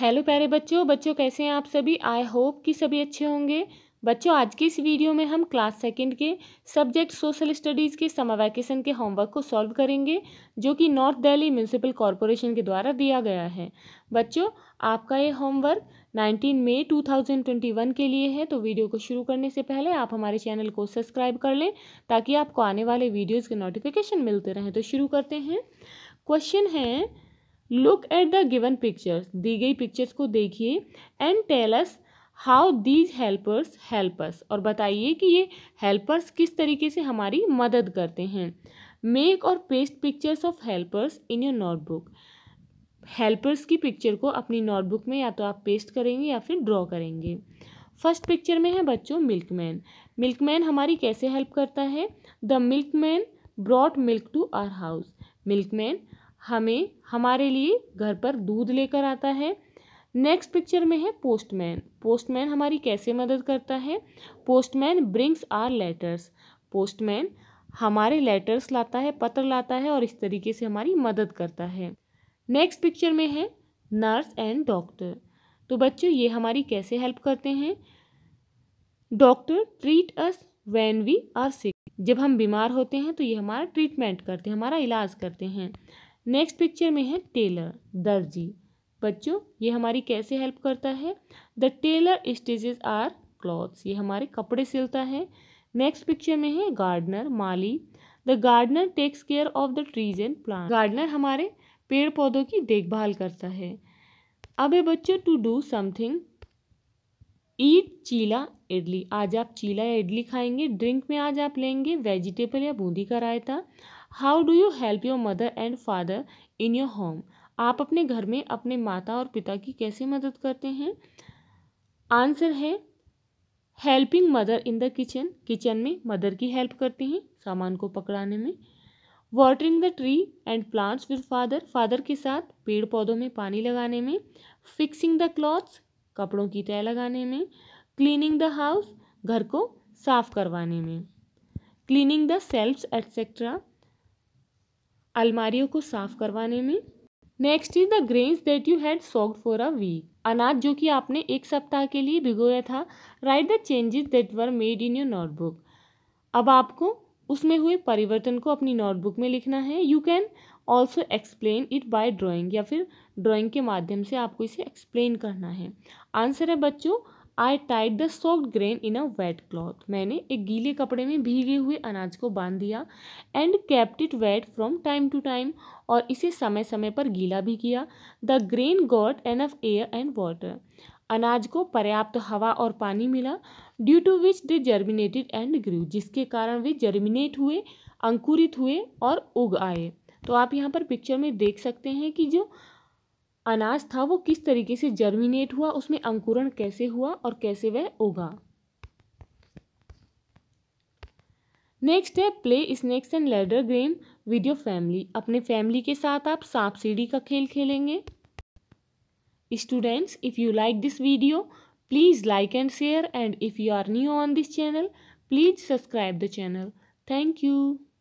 hello प्यारे बच्चों बच्चों कैसे हैं आप सभी आई होप कि सभी अच्छे होंगे बच्चों आज की इस वीडियो में हम क्लास सेकंड के सब्जेक्ट सोशल स्टडीज़ के समर वैकेशन के होमवर्क को सॉल्व करेंगे जो कि नॉर्थ दिल्ली म्यूनसिपल कॉरपोरेशन के द्वारा दिया गया है बच्चों आपका ये होमवर्क 19 मई 2021 के लिए है तो वीडियो को शुरू करने से पहले आप हमारे चैनल को सब्सक्राइब कर लें ताकि आपको आने वाले वीडियोज़ के नोटिफिकेशन मिलते रहें तो शुरू करते हैं क्वेश्चन है look at the given pictures दी गई पिक्चर्स को देखिए and tells how these helpers helpers और बताइए कि ये हेल्पर्स किस तरीके से हमारी मदद करते हैं मेक और paste pictures of helpers in your notebook helpers की पिक्चर को अपनी नोटबुक में या तो आप पेस्ट करेंगे या फिर ड्रॉ करेंगे फर्स्ट पिक्चर में है बच्चों मिल्कमैन मिल्कमैन हमारी कैसे हेल्प करता है the milkman brought milk to our house milkman हमें हमारे लिए घर पर दूध लेकर आता है नेक्स्ट पिक्चर में है पोस्टमैन पोस्टमैन हमारी कैसे मदद करता है postman brings our letters postman हमारे लेटर्स लाता है पत्र लाता है और इस तरीके से हमारी मदद करता है नेक्स्ट पिक्चर में है नर्स एंड डॉक्टर तो बच्चों ये हमारी कैसे हेल्प करते हैं doctor treat us when we are sick जब हम बीमार होते हैं तो ये हमारा ट्रीटमेंट करते हैं हमारा इलाज करते हैं नेक्स्ट पिक्चर में है टेलर दर्जी बच्चों ये हमारी कैसे हेल्प करता है the tailor stitches our clothes ये हमारे कपड़े सिलता है नेक्स्ट पिक्चर में है गार्डनर माली the gardener takes care of the trees and plant gardener हमारे पेड़ पौधों की देखभाल करता है अब है बच्चों to do something eat cheela idli आज आप चीला या इडली खाएंगे ड्रिंक में आज आप लेंगे वेजिटेबल या बूंदी का raita how do you help your mother and father in your home आप अपने घर में अपने माता और पिता की कैसे मदद करते हैं आंसर है helping mother in the kitchen kitchen में मदर की हेल्प करते हैं सामान को पकड़ाने में watering the tree and plants with father father के साथ पेड़ पौधों में पानी लगाने में फिक्सिंग द क्लॉथ्स कपड़ों की तय लगाने में क्लीनिंग द हाउस घर को साफ करवाने में क्लीनिंग द सेल्फ्स एट्सेट्रा अलमारियों को साफ करवाने में next is the grains that you had soaked for a week अनाज जो कि आपने एक सप्ताह के लिए भिगोया था write the changes that were made in your notebook अब आपको उसमें हुए परिवर्तन को अपनी नोटबुक में लिखना है you can also explain it by drawing या फिर ड्राइंग के माध्यम से आपको इसे एक्सप्लेन करना है आंसर है बच्चों I tied the soft grain in a wet cloth मैंने एक गीले कपड़े में भीगे हुए अनाज को बांध दिया and kept it wet from time to time और इसे समय समय पर गीला भी किया the grain got enough air and water अनाज को पर्याप्त हवा और पानी मिला due to which they germinated and grew जिसके कारण वे जर्मिनेट हुए अंकुरित हुए और उग आए तो आप यहाँ पर पिक्चर में देख सकते हैं कि जो अनाज था वो किस तरीके से जर्मिनेट हुआ उसमें अंकुरण कैसे हुआ और कैसे वह उगा नेक्स्ट है play snakes and ladder game with your family अपने फैमिली के साथ आप सांप सीढ़ी का खेल खेलेंगे students if you like this video please like and share and if you are new on this channel please subscribe the channel thank you